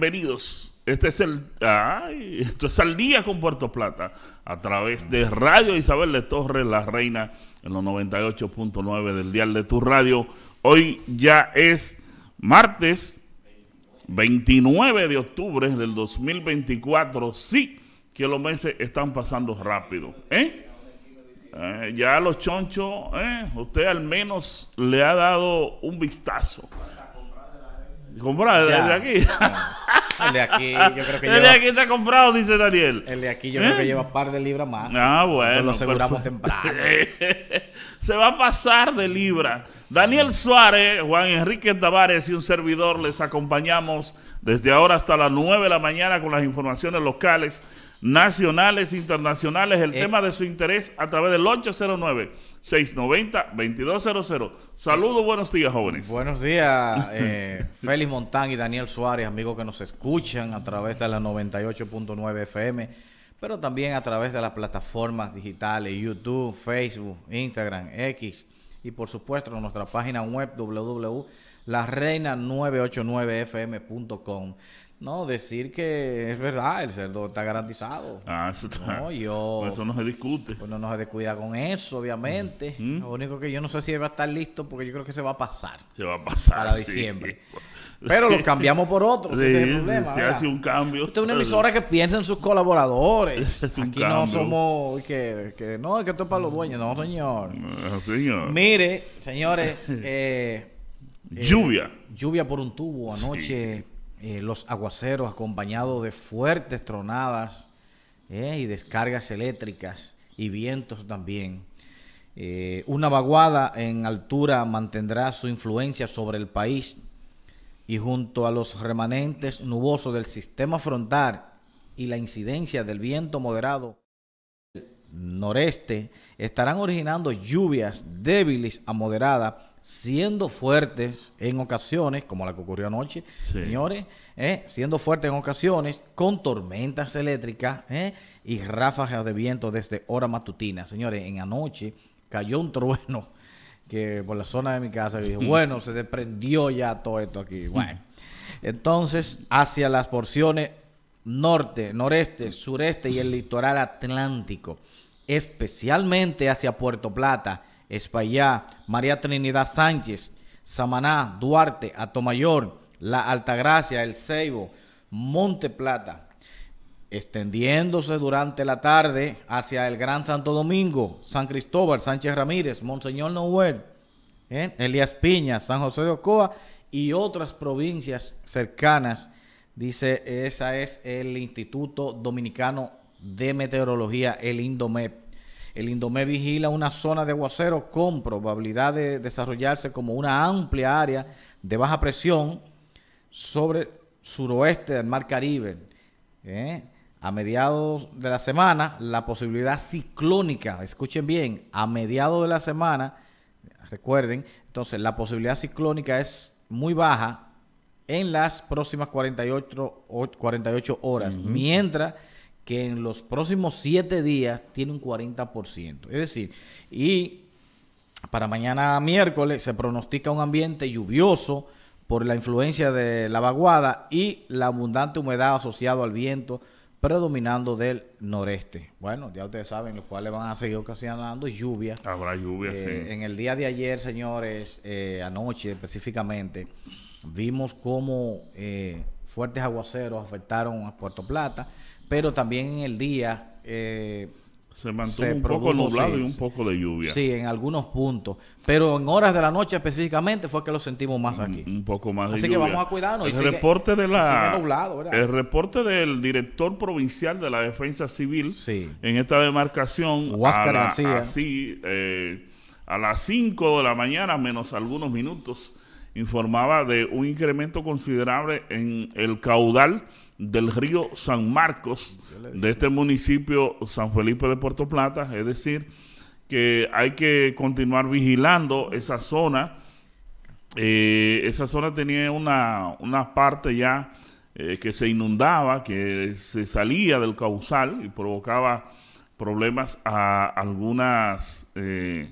Bienvenidos. Este es el. esto es al día con Puerto Plata. A través de Radio Isabel de Torres, la reina, en los 98.9 del Dial de tu radio. Hoy ya es martes 29 de octubre del 2024. Sí, que los meses están pasando rápido. ¿eh? Eh, ya los chonchos, eh, usted al menos le ha dado un vistazo Comprar el de aquí. El de aquí, yo creo que El de aquí está comprado, dice Daniel. El de aquí, yo creo que ¿Eh? lleva un par de libras más. Ah, bueno. lo aseguramos temprano. Se va a pasar de libra. Daniel Suárez, Juan Enrique Tavares y un servidor les acompañamos desde ahora hasta las 9 de la mañana con las informaciones locales, nacionales, internacionales, el eh. tema de su interés a través del 809-690-2200. Saludos, buenos días, jóvenes. Buenos días, eh, Félix Montán y Daniel Suárez, amigos que nos escuchan a través de la 98.9 FM pero también a través de las plataformas digitales, YouTube, Facebook, Instagram, X y por supuesto en nuestra página web www.lareina989fm.com. No, decir que es verdad, el cerdo está garantizado. Ah, eso está. No, yo, eso no se discute. Uno pues no se descuida con eso, obviamente. Lo único que yo no sé si va a estar listo porque yo creo que se va a pasar. Se va a pasar. Para diciembre. Pero lo cambiamos por otro Sí, es problema. Se hace un cambio. usted es una emisora que piensa en sus colaboradores. Aquí no somos que, no, es que esto es para los dueños. No, señor. Ah, Mire, señores. Eh, eh, lluvia. Lluvia por un tubo anoche. Eh, los aguaceros acompañados de fuertes tronadas y descargas eléctricas y vientos también. una vaguada en altura mantendrá su influencia sobre el país y junto a los remanentes nubosos del sistema frontal y la incidencia del viento moderado noreste estarán originando lluvias débiles a moderadas, siendo fuertes en ocasiones, como la que ocurrió anoche, señores, eh, siendo fuertes en ocasiones con tormentas eléctricas eh, y ráfagas de viento desde hora matutina. Señores, en anoche cayó un trueno que por la zona de mi casa, bueno, se desprendió ya todo esto aquí. Bueno, entonces hacia las porciones norte, noreste, sureste y el litoral atlántico, especialmente hacia Puerto Plata, Espaillá, María Trinidad Sánchez, Samaná, Duarte, Atomayor, La Altagracia, El Ceibo, Monte Plata, extendiéndose durante la tarde hacia el Gran Santo Domingo, San Cristóbal, Sánchez Ramírez, Monseñor Nouel, ¿eh? Elías Piña, San José de Ocoa y otras provincias cercanas. Dice, esa es el Instituto Dominicano de Meteorología, el Indomep. El Indomep vigila una zona de aguacero con probabilidad de desarrollarse como una amplia área de baja presión sobre suroeste del Mar Caribe. ¿eh? a mediados de la semana la posibilidad ciclónica, escuchen bien, a mediados de la semana, recuerden, entonces la posibilidad ciclónica es muy baja en las próximas 48, 48 horas, mientras que en los próximos 7 días tiene un 40%. Es decir, y para mañana miércoles se pronostica un ambiente lluvioso, por la influencia de la vaguada y la abundante humedad asociada al viento predominando del noreste. Bueno, ya ustedes saben, los cuales van a seguir ocasionando lluvia. Habrá lluvia, eh, sí. En el día de ayer, señores, eh, anoche específicamente, vimos cómo eh, fuertes aguaceros afectaron a Puerto Plata, pero también en el día se mantuvo un poco nublado y un poco de lluvia. Sí, en algunos puntos. Pero en horas de la noche específicamente fue que lo sentimos más aquí. Un, poco más Así lluvia. Así que vamos a cuidarnos. El, reporte, de la, el reporte del director provincial de la Defensa Civil en esta demarcación. Huáscar Así, eh, a las 5 de la mañana, menos algunos minutos, informaba de un incremento considerable en el caudal del río San Marcos de este municipio San Felipe de Puerto Plata, es decir, que hay que continuar vigilando esa zona. Eh, esa zona tenía una, parte ya eh, que se inundaba, que se salía del causal y provocaba problemas a algunas eh,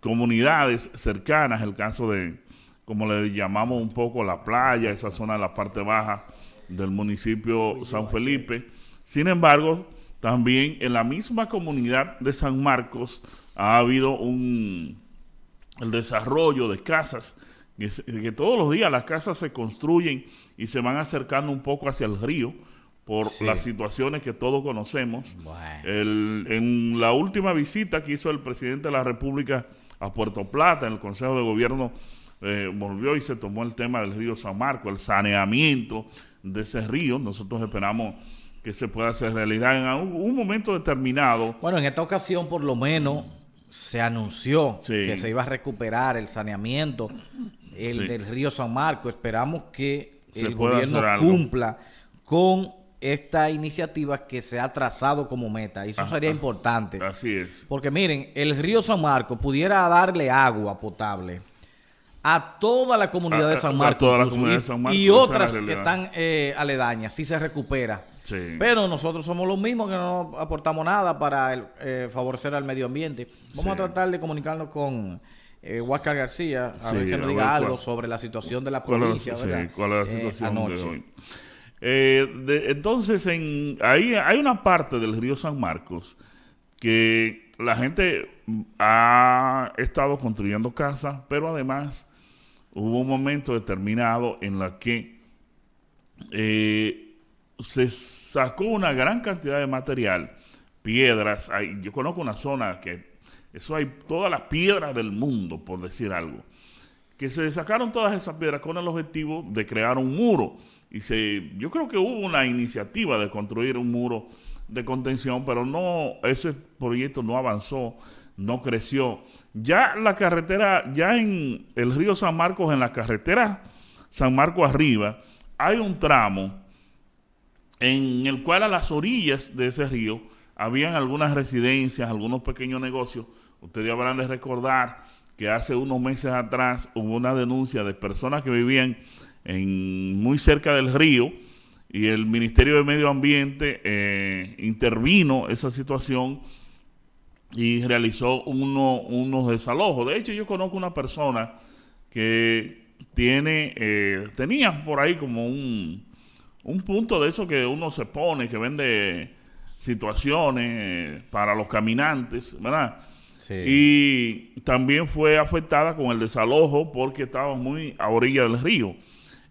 comunidades cercanas, el caso de como le llamamos un poco la playa, esa zona de la parte baja del municipio San Felipe. Sin embargo, también en la misma comunidad de San Marcos ha habido un el desarrollo de casas, que, todos los días las casas se construyen y se van acercando un poco hacia el río por las situaciones que todos conocemos. en la última visita que hizo el presidente de la República a Puerto Plata, en el Consejo de Gobierno eh, volvió y se tomó el tema del río San Marco, el saneamiento de ese río. Nosotros esperamos que se pueda hacer realidad en un, momento determinado. Bueno, en esta ocasión por lo menos se anunció que se iba a recuperar el saneamiento el del río San Marco. Esperamos que el gobierno cumpla con esta iniciativa que se ha trazado como meta. eso sería importante. Así es. Porque miren, el río San Marco pudiera darle agua potable a toda la comunidad de San Marcos. y, otras que están eh, aledañas, si se recupera. Pero nosotros somos los mismos que no aportamos nada para eh, favorecer al medio ambiente. Vamos a tratar de comunicarnos con eh, Huáscar García, a ver que nos diga algo sobre la situación de la provincia. cuál es la eh, situación de hoy. entonces, en, ahí hay una parte del río San Marcos que la gente ha estado construyendo casas, pero además hubo un momento determinado en la que eh, se sacó una gran cantidad de material, piedras, yo conozco una zona que eso hay todas las piedras del mundo, por decir algo, que se sacaron todas esas piedras con el objetivo de crear un muro. Y se, yo creo que hubo una iniciativa de construir un muro de contención, pero no, ese proyecto no avanzó, no creció. Ya la carretera, ya en el río San Marcos, en la carretera San Marcos arriba, hay un tramo en el cual a las orillas de ese río habían algunas residencias, algunos pequeños negocios. Ustedes habrán de recordar que hace unos meses atrás hubo una denuncia de personas que vivían en, muy cerca del río, y el Ministerio de Medio Ambiente eh, intervino esa situación y realizó uno, unos desalojos. De hecho, yo conozco una persona que tiene, eh, tenía por ahí como un, punto de eso que uno se pone, que vende situaciones eh, para los caminantes, ¿verdad? Y también fue afectada con el desalojo porque estaba muy a orilla del río.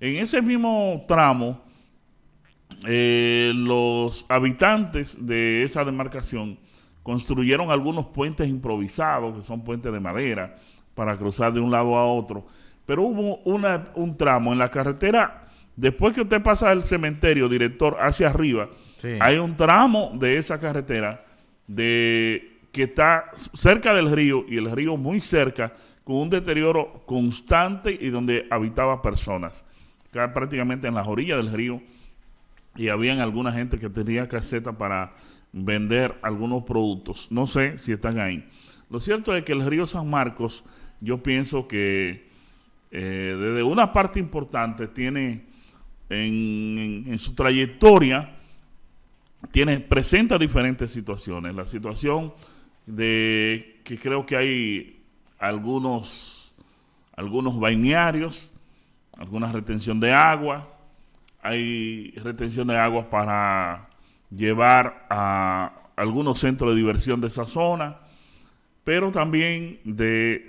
En ese mismo tramo, eh, los habitantes de esa demarcación construyeron algunos puentes improvisados, que son puentes de madera, para cruzar de un lado a otro. Pero hubo un tramo en la carretera, después que usted pasa el cementerio, director, hacia arriba, hay un tramo de esa carretera de, que está cerca del río y el río muy cerca, con un deterioro constante y donde habitaba personas, prácticamente en las orillas del río y habían alguna gente que tenía caseta para vender algunos productos. No sé si están ahí. Lo cierto es que el río San Marcos, yo pienso que eh, desde una parte importante tiene en, su trayectoria, tiene, presenta diferentes situaciones. La situación de que creo que hay algunos, algunos alguna retención de agua, hay retención de aguas para llevar a algunos centros de diversión de esa zona, pero también de,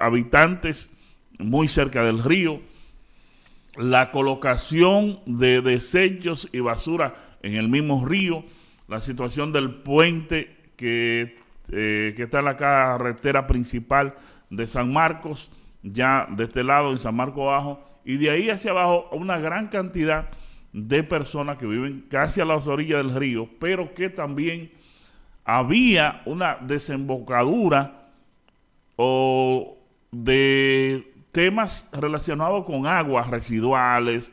habitantes muy cerca del río, la colocación de desechos y basura en el mismo río, la situación del puente que eh, está en la carretera principal de San Marcos, ya de este lado en San Marco Bajo y de ahí hacia abajo una gran cantidad de personas que viven casi a las orillas del río, pero que también había una desembocadura o de temas relacionados con aguas residuales,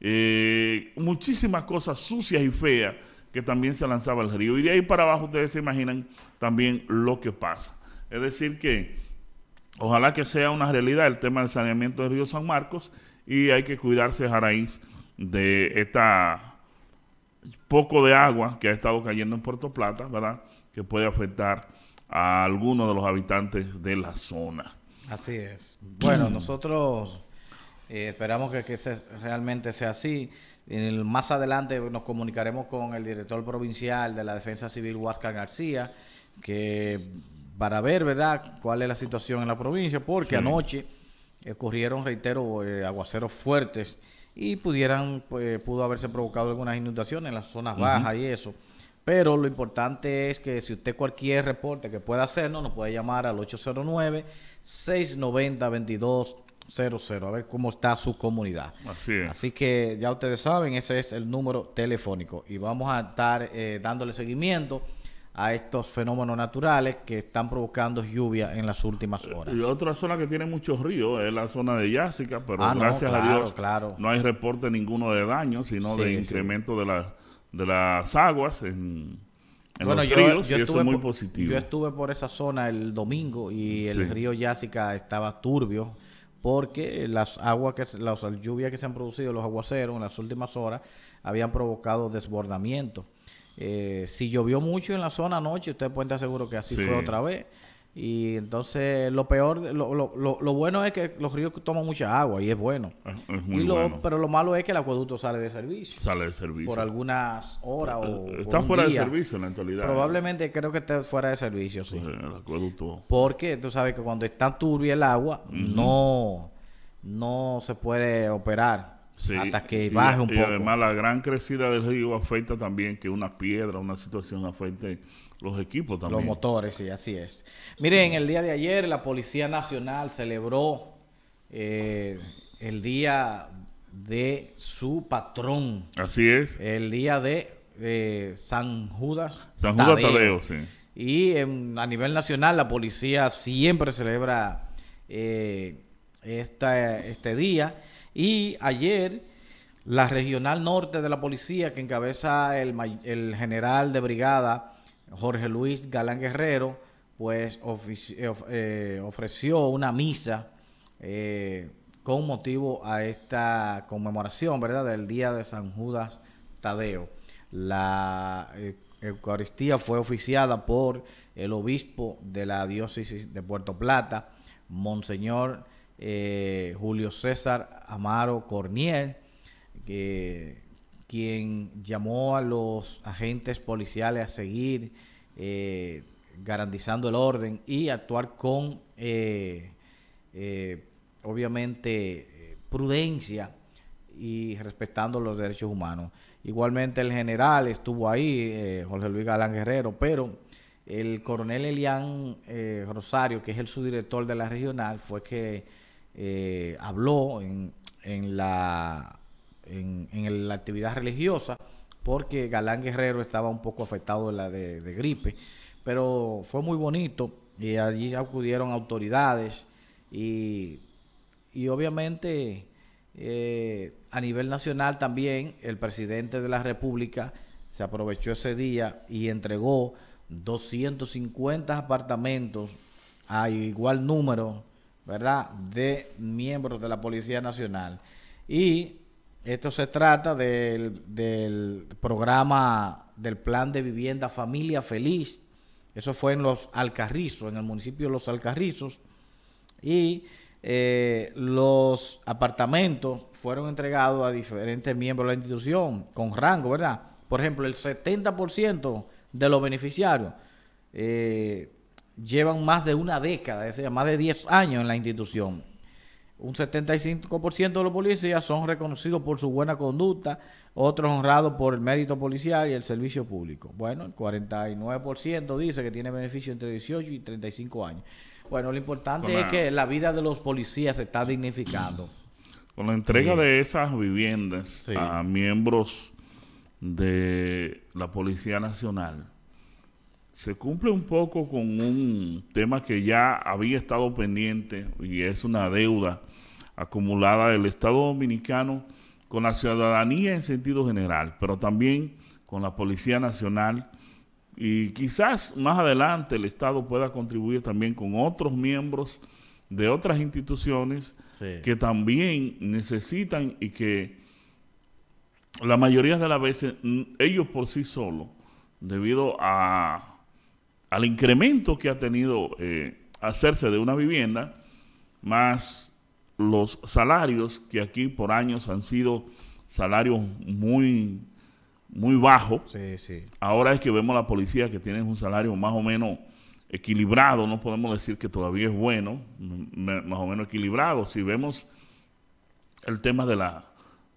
eh, muchísimas cosas sucias y feas que también se lanzaba al río. Y de ahí para abajo ustedes se imaginan también lo que pasa. Es decir que Ojalá que sea una realidad el tema del saneamiento del río San Marcos y hay que cuidarse a raíz de esta poco de agua que ha estado cayendo en Puerto Plata, ¿verdad? Que puede afectar a algunos de los habitantes de la zona. Así es. Bueno, nosotros eh, esperamos que, realmente sea así. más adelante nos comunicaremos con el director provincial de la Defensa Civil, Huáscar García, que para ver, ¿verdad?, cuál es la situación en la provincia, porque anoche ocurrieron, corrieron, reitero, eh, aguaceros fuertes y pudieran, pues, pudo haberse provocado algunas inundaciones en las zonas bajas y eso. Pero lo importante es que si usted cualquier reporte que pueda hacernos, nos puede llamar al 809-690-2200 a ver cómo está su comunidad. Así es. Así que ya ustedes saben, ese es el número telefónico y vamos a estar eh, dándole seguimiento a estos fenómenos naturales que están provocando lluvia en las últimas horas. Y otra zona que tiene muchos ríos es la zona de Yásica, pero ah, gracias a Dios no hay reporte ninguno de daño, sino de incremento de, de las aguas en, los ríos, y eso es muy positivo. Yo estuve por esa zona el domingo y el río Yásica estaba turbio porque las aguas que las lluvias que se han producido, los aguaceros en las últimas horas habían provocado desbordamiento. Eh, si llovió mucho en la zona anoche, usted puede estar seguro que así fue otra vez. Y entonces lo peor, lo, lo, lo, bueno es que los ríos toman mucha agua y es bueno. Pero lo malo es que el acueducto sale de servicio. Sale de servicio. Por algunas horas eh, o... Está fuera de servicio en la actualidad. ¿eh? Probablemente creo que esté fuera de servicio, sí. el acueducto. Porque tú sabes que cuando está turbia el agua, no, no se puede operar hasta que baje un poco. Y además la gran crecida del río afecta también que una piedra, una situación afecte los equipos también. Los motores, sí, así es. Miren, el día de ayer la Policía Nacional celebró eh, el día de su patrón. Así es. El día de, eh, San Judas. San Judas Tadeo, sí. Y a nivel nacional la policía siempre celebra eh, esta, este día. Y ayer la Regional Norte de la Policía, que encabeza el, general de brigada Jorge Luis Galán Guerrero, pues eh, eh, ofreció una misa eh, con motivo a esta conmemoración, ¿verdad?, del Día de San Judas Tadeo. La Eucaristía fue oficiada por el obispo de la diócesis de Puerto Plata, Monseñor eh, Julio César Amaro Corniel, que, quien llamó a los agentes policiales a seguir eh, garantizando el orden y actuar con, eh, obviamente, prudencia y respetando los derechos humanos. Igualmente el general estuvo ahí, Jorge Luis Galán Guerrero, pero el coronel Elian Rosario, que es el subdirector de la regional, fue que eh, habló en, la, en, la actividad religiosa, porque Galán Guerrero estaba un poco afectado de la de, gripe, pero fue muy bonito y allí acudieron autoridades y, y obviamente eh, a nivel nacional también el presidente de la República se aprovechó ese día y entregó 250 apartamentos a igual número ¿verdad? De miembros de la Policía Nacional. Y esto se trata del, del programa del plan de vivienda Familia Feliz. Eso fue en Los Alcarrizos, en el municipio de Los Alcarrizos. Y eh, los apartamentos fueron entregados a diferentes miembros de la institución con rango, ¿verdad? Por ejemplo, el 70% de los beneficiarios eh, llevan más de una década, es más de 10 años en la institución. Un 75% de los policías son reconocidos por su buena conducta, otros honrados por el mérito policial y el servicio público. Bueno, el 49% dice que tiene beneficio entre 18 y 35 años. Bueno, lo importante es que la vida de los policías se está dignificando. Con la entrega de esas viviendas a miembros de la Policía Nacional, se cumple un poco con un tema que ya había estado pendiente y es una deuda acumulada del Estado Dominicano con la ciudadanía en sentido general, pero también con la Policía Nacional y quizás más adelante el Estado pueda contribuir también con otros miembros de otras instituciones que también necesitan y que la mayoría de las veces mm, ellos por sí solos, debido a al incremento que ha tenido eh, hacerse de una vivienda, más los salarios que aquí por años han sido salarios muy, muy bajos. Ahora es que vemos la policía que tiene un salario más o menos equilibrado, no podemos decir que todavía es bueno, más o menos equilibrado. Si vemos el tema de la,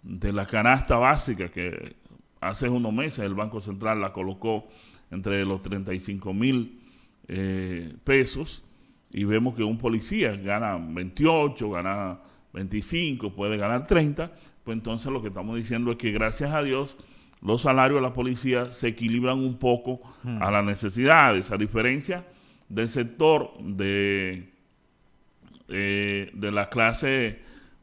de la canasta básica que hace unos meses el Banco Central la colocó entre los 35 mil eh, pesos y vemos que un policía gana 28, gana 25, puede ganar 30, pues entonces lo que estamos diciendo es que gracias a Dios los salarios de la policía se equilibran un poco hmm. a las necesidades, a diferencia del sector de, eh, de la clase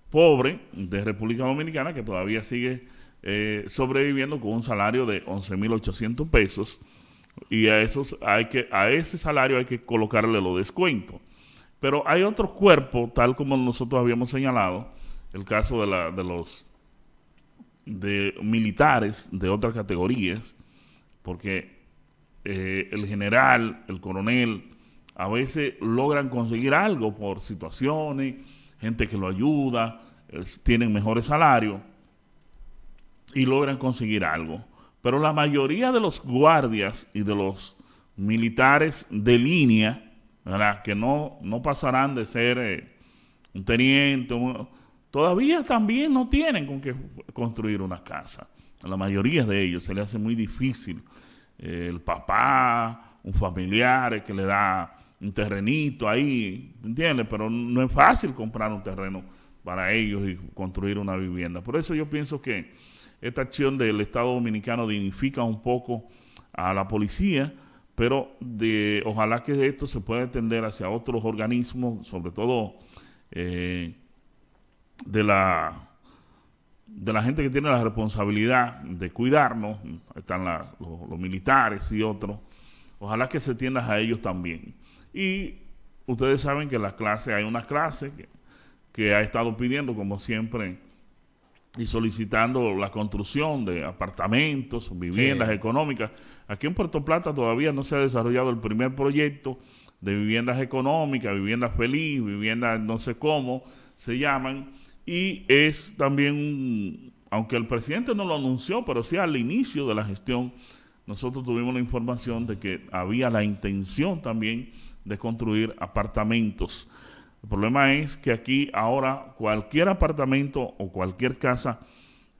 pobre de República Dominicana que todavía sigue eh, sobreviviendo con un salario de 11.800 pesos y a, esos hay que, a ese salario hay que colocarle los descuentos. Pero hay otro cuerpo, tal como nosotros habíamos señalado, el caso de, la, de los de militares de otras categorías, porque eh, el general, el coronel, a veces logran conseguir algo por situaciones, gente que lo ayuda, tienen mejores salarios y logran conseguir algo. Pero la mayoría de los guardias y de los militares de línea, que no, no pasarán de ser eh, un teniente, todavía también no tienen con qué construir una casa. A la mayoría de ellos se le hace muy difícil. Eh, el papá, un familiar que le da un terrenito ahí, ¿entiendes? Pero no es fácil comprar un terreno para ellos y construir una vivienda. Por eso yo pienso que esta acción del Estado Dominicano dignifica un poco a la policía, pero de, ojalá que esto se pueda extender hacia otros organismos, sobre todo eh, de, la, de la gente que tiene la responsabilidad de cuidarnos, están los, militares y otros, ojalá que se tiendas a ellos también. Y ustedes saben que la clase, hay una clase que que ha estado pidiendo, como siempre, y solicitando la construcción de apartamentos, viviendas económicas. Aquí en Puerto Plata todavía no se ha desarrollado el primer proyecto de viviendas económicas, viviendas feliz, viviendas no sé cómo se llaman. Y es también, aunque el presidente no lo anunció, pero sí al inicio de la gestión, nosotros tuvimos la información de que había la intención también de construir apartamentos. El problema es que aquí ahora cualquier apartamento o cualquier casa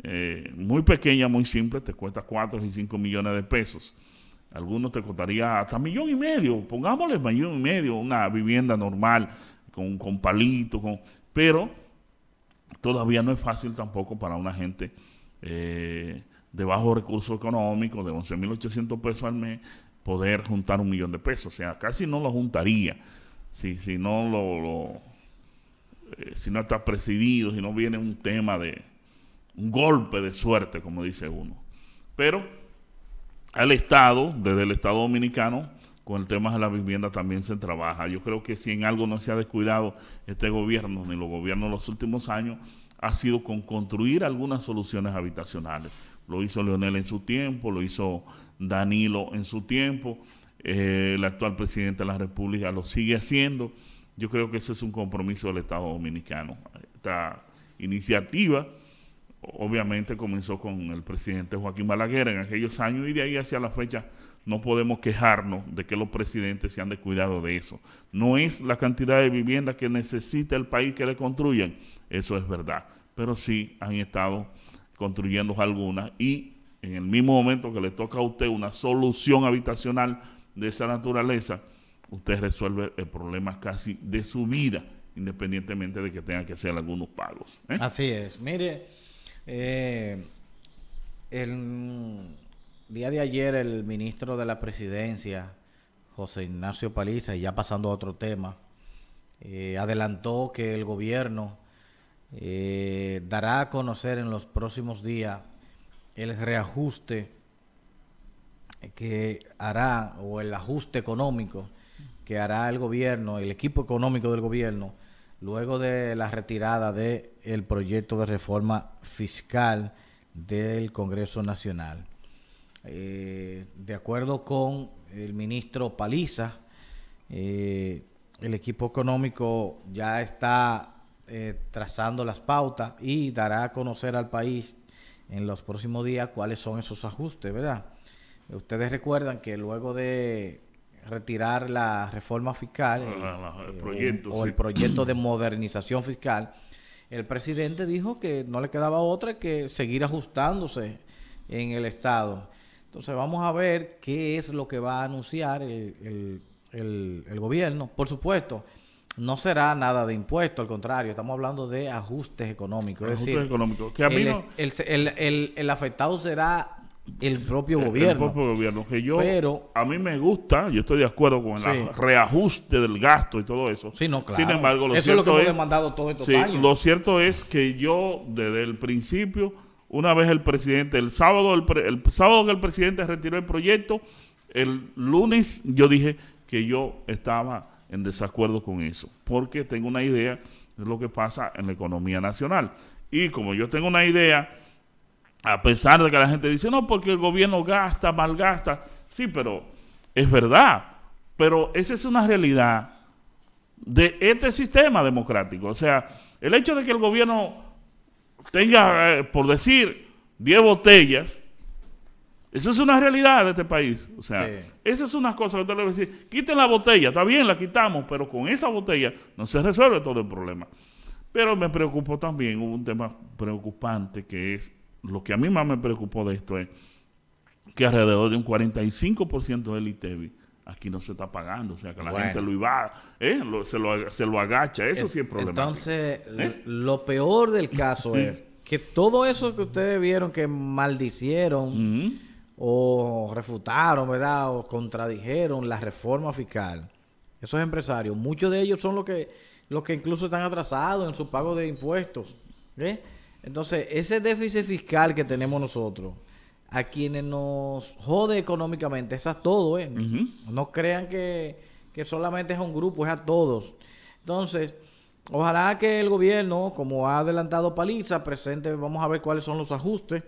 eh, muy pequeña, muy simple, te cuesta 4 y 5 millones de pesos. Algunos te costaría hasta millón y medio, pongámosle millón y medio, una vivienda normal, con, con palito, con, pero todavía no es fácil tampoco para una gente eh, de bajo recurso económico, de 11.800 pesos al mes, poder juntar un millón de pesos. O sea, casi no lo juntaría si, si no lo, eh, si no está presidido, si no viene un tema de un golpe de suerte, como dice uno. Pero al Estado, desde el Estado dominicano, con el tema de la vivienda también se trabaja. Yo creo que si en algo no se ha descuidado este gobierno, ni los gobiernos en los últimos años, ha sido con construir algunas soluciones habitacionales. Lo hizo Leonel en su tiempo, lo hizo Danilo en su tiempo, eh, el actual presidente de la República lo sigue haciendo. Yo creo que ese es un compromiso del Estado dominicano. Esta iniciativa obviamente comenzó con el presidente Joaquín Balaguer en aquellos años y de ahí hacia la fecha no podemos quejarnos de que los presidentes se han descuidado de eso. No es la cantidad de viviendas que necesita el país que le construyan, eso es verdad, pero sí han estado construyendo algunas y en el mismo momento que le toca a usted una solución habitacional, de esa naturaleza, usted resuelve el problema casi de su vida, independientemente de que tenga que hacer algunos pagos. ¿eh? Así es. Mire, eh, el día de ayer el ministro de la Presidencia, José Ignacio Paliza, y ya pasando a otro tema, eh, adelantó que el gobierno dará a conocer en los próximos días el reajuste que hará o el ajuste económico que hará el gobierno, el equipo económico del gobierno, luego de la retirada del proyecto de reforma fiscal del Congreso Nacional. Eh, de acuerdo con el ministro Paliza, eh, el equipo económico ya está eh, trazando las pautas y dará a conocer al país en los próximos días cuáles son esos ajustes, ¿verdad? Ustedes recuerdan que luego de retirar la reforma fiscal eh, eh, o, el proyecto de modernización fiscal, el presidente dijo que no le quedaba otra que seguir ajustándose en el Estado. Entonces vamos a ver qué es lo que va a anunciar el, gobierno. Por supuesto, no será nada de impuesto, al contrario, estamos hablando de ajustes económicos. Ajustes económicos. a mí el, afectado será el propio gobierno. El propio gobierno, que yo, Pero, a mí me gusta, yo estoy de acuerdo con el reajuste del gasto y todo eso. Sin embargo, lo cierto es que Lo cierto es que yo, desde el principio, una vez el presidente, el sábado, el, el sábado que el presidente retiró el proyecto, el lunes yo dije que yo estaba en desacuerdo con eso, porque tengo una idea de lo que pasa en la economía nacional. Y como yo tengo una idea a pesar de que la gente dice, no, porque el gobierno gasta, malgasta. Sí, pero es verdad. Pero esa es una realidad de este sistema democrático. O sea, el hecho de que el gobierno tenga, eh, por decir, 10 botellas, eso es una realidad de este país. O sea, esa es una cosa que usted le va a decir, quiten la botella, está bien, la quitamos, pero con esa botella no se resuelve todo el problema. Pero me preocupó también, un tema preocupante que es lo que a mí más me preocupó de esto es que alrededor de un 45% del ITEBI e aquí no se está pagando. O sea, que la gente lo iba, eh, se, lo, agacha. Eso sí es problema. Entonces, ¿Eh? lo peor del caso es que todo eso que ustedes vieron que maldicieron o refutaron, ¿verdad? O contradijeron la reforma fiscal. Esos empresarios, muchos de ellos son los que, los que incluso están atrasados en su pago de impuestos. ¿eh? Entonces, ese déficit fiscal que tenemos nosotros, a quienes nos jode económicamente, es a todos, ¿eh? No crean que, solamente es un grupo, es a todos. Entonces, ojalá que el gobierno, como ha adelantado Paliza, presente, vamos a ver cuáles son los ajustes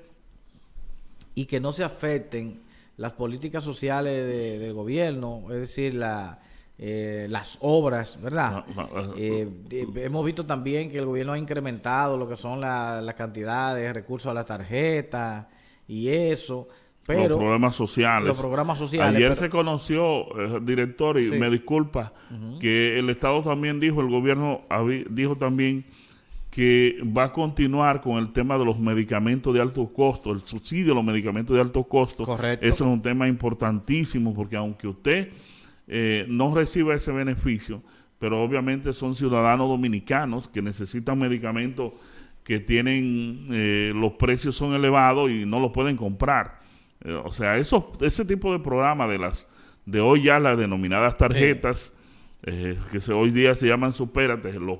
y que no se afecten las políticas sociales de, del gobierno, es decir, la eh, las obras, ¿verdad? Ah, ah, ah, eh, hemos visto también que el gobierno ha incrementado lo que son las cantidades cantidades, recursos a la tarjeta y eso. Pero, los programas sociales. Los programas sociales. Ayer se conoció, eh, director, y me disculpa, que el Estado también dijo, el gobierno dijo también que va a continuar con el tema de los medicamentos de alto costo, el subsidio de los medicamentos de alto costo. Correcto. Ese es un tema importantísimo porque aunque usted eh, no reciba ese beneficio, pero obviamente son ciudadanos dominicanos que necesitan medicamentos que tienen, eh, los precios son elevados y no los pueden comprar. Eh, o sea, eso, ese tipo de programa de las, de hoy ya las denominadas tarjetas, que hoy día se llaman supérate, los,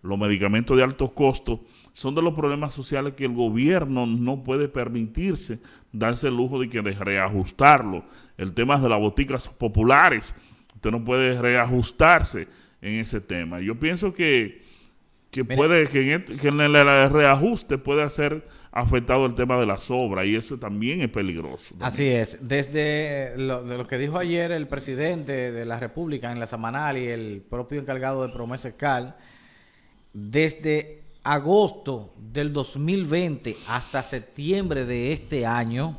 los medicamentos de altos costos, son de los problemas sociales que el gobierno no puede permitirse darse el lujo de que de reajustarlo. El tema de las boticas populares, no puede reajustarse en ese tema. Yo pienso que, puede que en, el, reajuste puede ser afectado el tema de las sobra, y eso también es peligroso. Así es. Desde lo, que dijo ayer el presidente de la República en la semanal y el propio encargado de Promesa Cal, desde agosto del 2020 hasta septiembre de este año,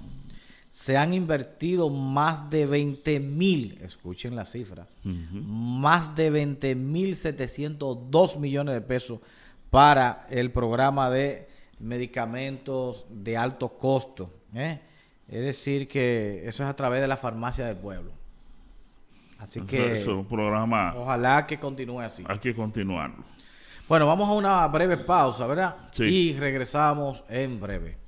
se han invertido más de 20 mil, escuchen la cifra, más de 20 mil 702 millones de pesos para el programa de medicamentos de alto costo. ¿eh? Es decir, que eso es a través de la farmacia del pueblo. Así que es un programa. Ojalá que continúe así. Hay que continuarlo. Bueno, vamos a una breve pausa, ¿verdad? Y regresamos en breve.